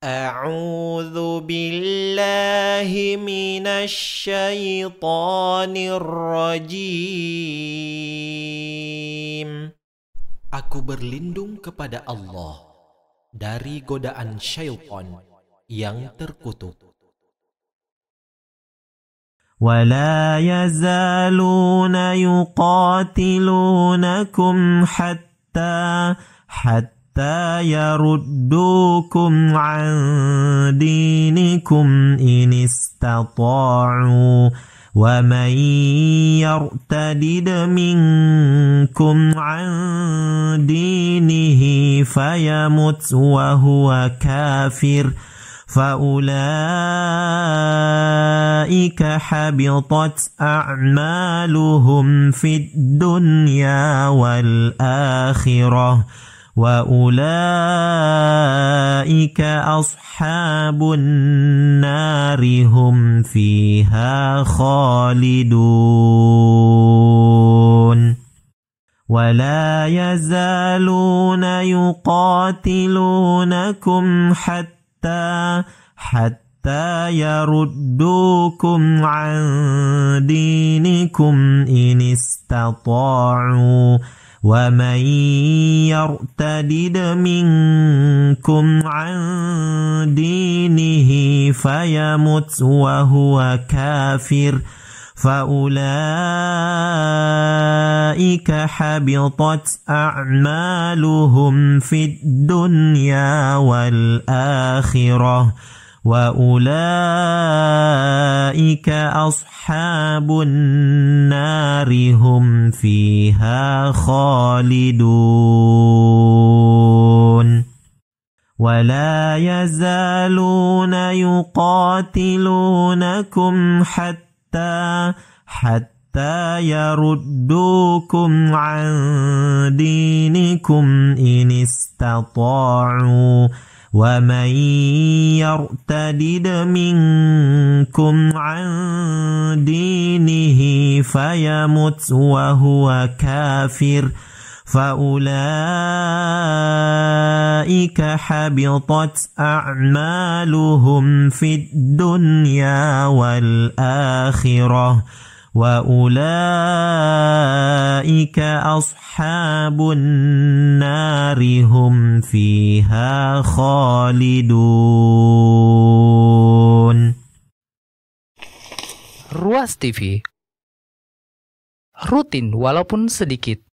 أعوذ بالله من الشيطان الرجيم Aku berlindung kepada Allah dari godaan syaitan yang terkutuk. ولا يزالون يقاتلونكم حتى حتى يردوكم عن دينكم إن استطاعوا ومن يرتدد منكم عن دينه فيمت وهو كافر فأولئك حبطت أعمالهم في الدنيا والآخرة وأولئك أصحاب النار هم فيها خالدون ولا يزالون يقاتلونكم حتى حتى حتى يردوكم عن دينكم إن استطاعوا ومن يرتدد منكم عن دينه فيمت وهو كافر فاولئك حبطت اعمالهم في الدنيا والاخره وأولئك أصحاب النار هم فيها خالدون ولا يزالون يقاتلونكم حتى حتى حتى يردوكم عن دينكم إن استطاعوا ومن يرتدد منكم عن دينه فيمت وهو كافر فاولئك حبطت اعمالهم في الدنيا والاخره واولئك اصحاب النار النار Ruas TV Rutin walaupun sedikit